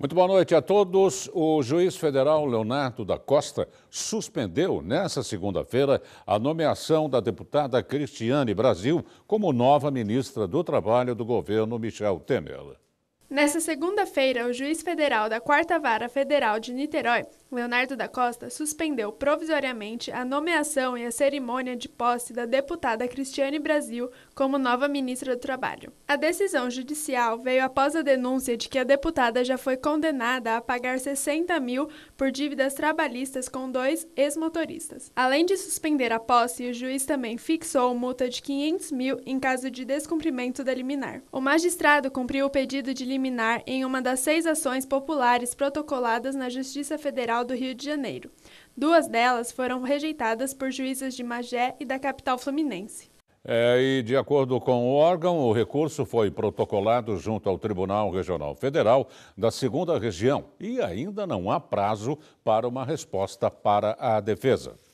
Muito boa noite a todos. O juiz federal Leonardo da Costa suspendeu nesta segunda-feira a nomeação da deputada Cristiane Brasil como nova ministra do Trabalho do governo Michel Temer. Nessa segunda-feira, o juiz federal da Quarta Vara Federal de Niterói Leonardo da Costa suspendeu provisoriamente a nomeação e a cerimônia de posse da deputada Cristiane Brasil como nova ministra do Trabalho. A decisão judicial veio após a denúncia de que a deputada já foi condenada a pagar 60 mil por dívidas trabalhistas com dois ex-motoristas. Além de suspender a posse, o juiz também fixou multa de 500 mil em caso de descumprimento da liminar. O magistrado cumpriu o pedido de liminar em uma das seis ações populares protocoladas na Justiça Federal Federal do Rio de Janeiro. Duas delas foram rejeitadas por juízas de Magé e da capital fluminense. É, e de acordo com o órgão, o recurso foi protocolado junto ao Tribunal Regional Federal da Segunda Região e ainda não há prazo para uma resposta para a defesa.